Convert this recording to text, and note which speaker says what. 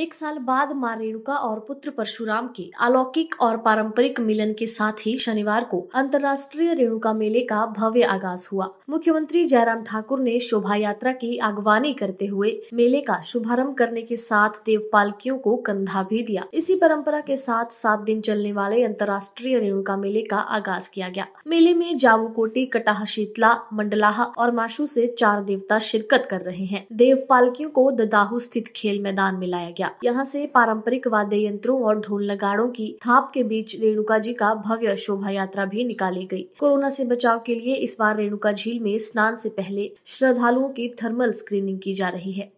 Speaker 1: एक साल बाद माँ रेणुका और पुत्र परशुराम के अलौकिक और पारंपरिक मिलन के साथ ही शनिवार को अंतर्राष्ट्रीय रेणुका मेले का भव्य आगाज हुआ मुख्यमंत्री जयराम ठाकुर ने शोभा यात्रा की अगवानी करते हुए मेले का शुभारंभ करने के साथ देव पालकियों को कंधा भी दिया इसी परंपरा के साथ सात दिन चलने वाले अंतर्राष्ट्रीय रेणुका मेले का आगाज किया गया मेले में जामुकोटी कटाह शीतला मंडलाहा और माशू से चार देवता शिरकत कर रहे हैं देव पालकियों को ददाहू स्थित खेल मैदान में लाया गया किया यहाँ से पारंपरिक वाद्य यंत्रों और ढोल नगाड़ों की थाप के बीच रेणुका जी का भव्य शोभा यात्रा भी निकाली गई कोरोना से बचाव के लिए इस बार रेणुका झील में स्नान से पहले श्रद्धालुओं की थर्मल स्क्रीनिंग की जा रही है